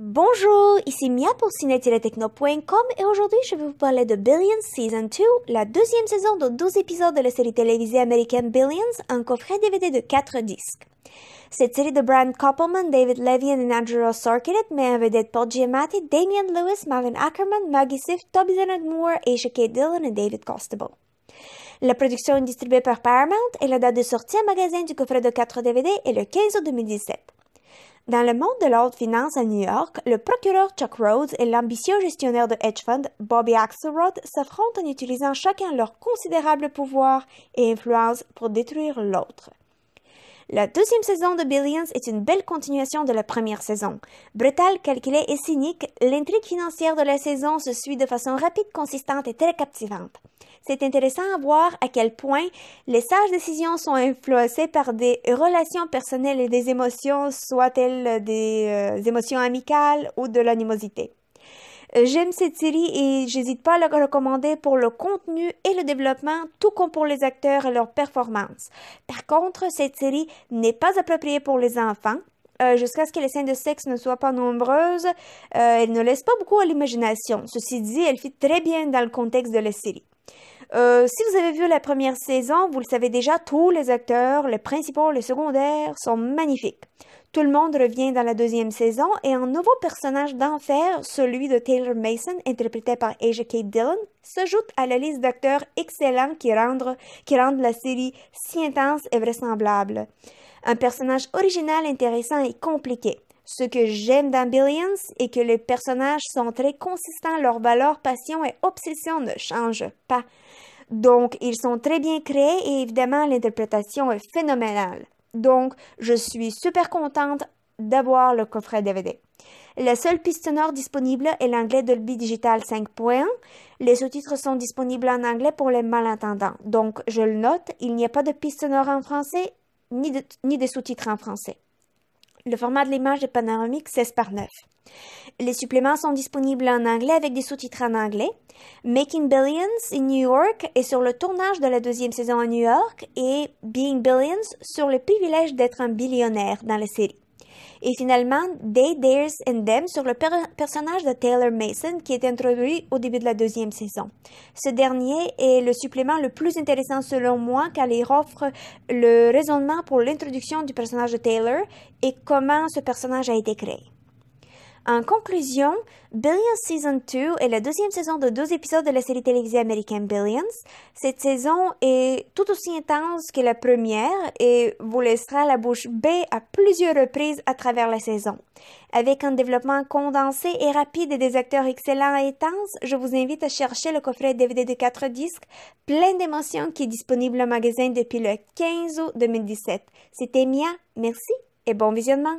Bonjour, ici Mia pour Cine-Techno.com et aujourd'hui je vais vous parler de Billions Season 2, la deuxième saison de 12 épisodes de la série télévisée américaine Billions, un coffret DVD de 4 disques. Cette série de Brian Koppelman, David Levian et Andrew Sorkin met en vedette Paul Giamatti, Damian Lewis, Marvin Ackerman, Maggie Siff, Toby Leonard Moore, Aisha K. Dillon et David Costable. La production est distribuée par Paramount et la date de sortie en magasin du coffret de 4 DVD est le 15 août 2017. Dans le monde de l'ordre finance à New York, le procureur Chuck Rhodes et l'ambitieux gestionnaire de hedge fund Bobby Axelrod s'affrontent en utilisant chacun leur considérable pouvoir et influence pour détruire l'autre. La deuxième saison de Billions est une belle continuation de la première saison. Brutale, calculée et cynique, l'intrigue financière de la saison se suit de façon rapide, consistante et très captivante. C'est intéressant à voir à quel point les sages décisions sont influencées par des relations personnelles et des émotions, soit-elles des euh, émotions amicales ou de l'animosité. Euh, j'aime cette série et j'hésite pas à la recommander pour le contenu et le développement, tout comme pour les acteurs et leurs performances. Par contre, cette série n'est pas appropriée pour les enfants. Euh, jusqu'à ce que les scènes de sexe ne soient pas nombreuses, euh, elle ne laisse pas beaucoup à l'imagination. Ceci dit, elle fit très bien dans le contexte de la série. si vous avez vu la première saison, vous le savez déjà, tous les acteurs, les principaux, les secondaires, sont magnifiques. Tout le monde revient dans la deuxième saison et un nouveau personnage d'enfer, celui de Taylor Mason, interprété par Asia Kate Dillon, s'ajoute à la liste d'acteurs excellents qui rendent, la série si intense et vraisemblable. Un personnage original, intéressant et compliqué. Ce que j'aime dans Billions est que les personnages sont très consistants, leurs valeurs, passions et obsessions ne changent pas. Donc, ils sont très bien créés et évidemment, l'interprétation est phénoménale. Donc, je suis super contente d'avoir le coffret DVD. La seule piste nord disponible est l'anglais Dolby Digital 5.1. Les sous-titres sont disponibles en anglais pour les malentendants. Donc, je le note, il n'y a pas de piste nord en français ni ni de sous-titres en français. Le format de l'image est panoramique 16 par 9. Les suppléments sont disponibles en anglais avec des sous-titres en anglais. Making Billions in New York est sur le tournage de la deuxième saison à New York et Being Billions sur le privilège d'être un billionnaire dans la série et finalement They, Dares and Them sur le personnage de Taylor Mason qui est introduit au début de la deuxième saison. Ce dernier est le supplément le plus intéressant selon moi car il offre le raisonnement pour l'introduction du personnage de Taylor et comment ce personnage a été créé. En conclusion, Billions Season 2 est la deuxième saison de deux épisodes de la série télévisée américaine Billions. Cette saison est tout aussi intense que la première et vous laissera la bouche bée à plusieurs reprises à travers la saison. Avec un développement condensé et rapide et des acteurs excellents et intenses, je vous invite à chercher le coffret DVD de 4 disques plein d'émotions qui est disponible au magasin depuis le 15 août 2017. C'était Mia, merci et bon visionnement!